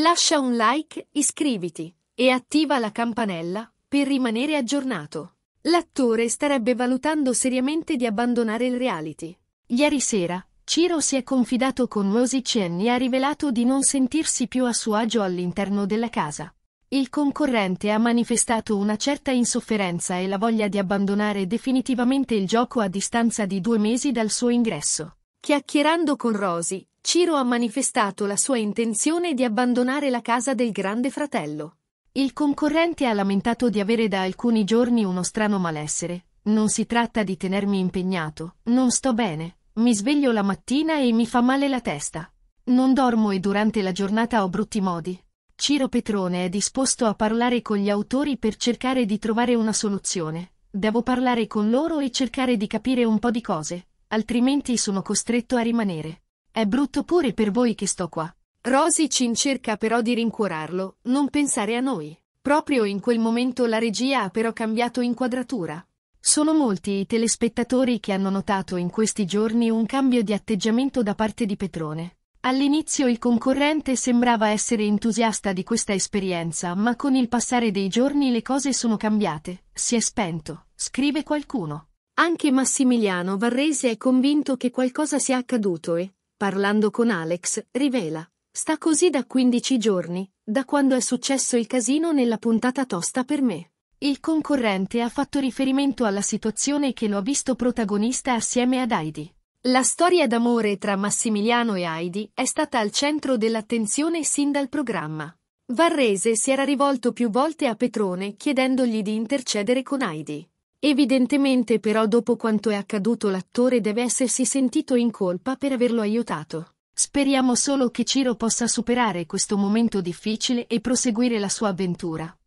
Lascia un like, iscriviti e attiva la campanella per rimanere aggiornato. L'attore starebbe valutando seriamente di abbandonare il reality. Ieri sera, Ciro si è confidato con Chen e ha rivelato di non sentirsi più a suo agio all'interno della casa. Il concorrente ha manifestato una certa insofferenza e la voglia di abbandonare definitivamente il gioco a distanza di due mesi dal suo ingresso. Chiacchierando con Rosy, Ciro ha manifestato la sua intenzione di abbandonare la casa del grande fratello. Il concorrente ha lamentato di avere da alcuni giorni uno strano malessere. Non si tratta di tenermi impegnato, non sto bene, mi sveglio la mattina e mi fa male la testa. Non dormo e durante la giornata ho brutti modi. Ciro Petrone è disposto a parlare con gli autori per cercare di trovare una soluzione. Devo parlare con loro e cercare di capire un po' di cose altrimenti sono costretto a rimanere. È brutto pure per voi che sto qua. Rosy Cin cerca però di rincuorarlo, non pensare a noi. Proprio in quel momento la regia ha però cambiato inquadratura. Sono molti i telespettatori che hanno notato in questi giorni un cambio di atteggiamento da parte di Petrone. All'inizio il concorrente sembrava essere entusiasta di questa esperienza, ma con il passare dei giorni le cose sono cambiate. Si è spento, scrive qualcuno. Anche Massimiliano Varrese è convinto che qualcosa sia accaduto e, parlando con Alex, rivela. Sta così da 15 giorni, da quando è successo il casino nella puntata tosta per me. Il concorrente ha fatto riferimento alla situazione che lo ha visto protagonista assieme ad Heidi. La storia d'amore tra Massimiliano e Heidi è stata al centro dell'attenzione sin dal programma. Varrese si era rivolto più volte a Petrone chiedendogli di intercedere con Heidi. Evidentemente però dopo quanto è accaduto l'attore deve essersi sentito in colpa per averlo aiutato. Speriamo solo che Ciro possa superare questo momento difficile e proseguire la sua avventura.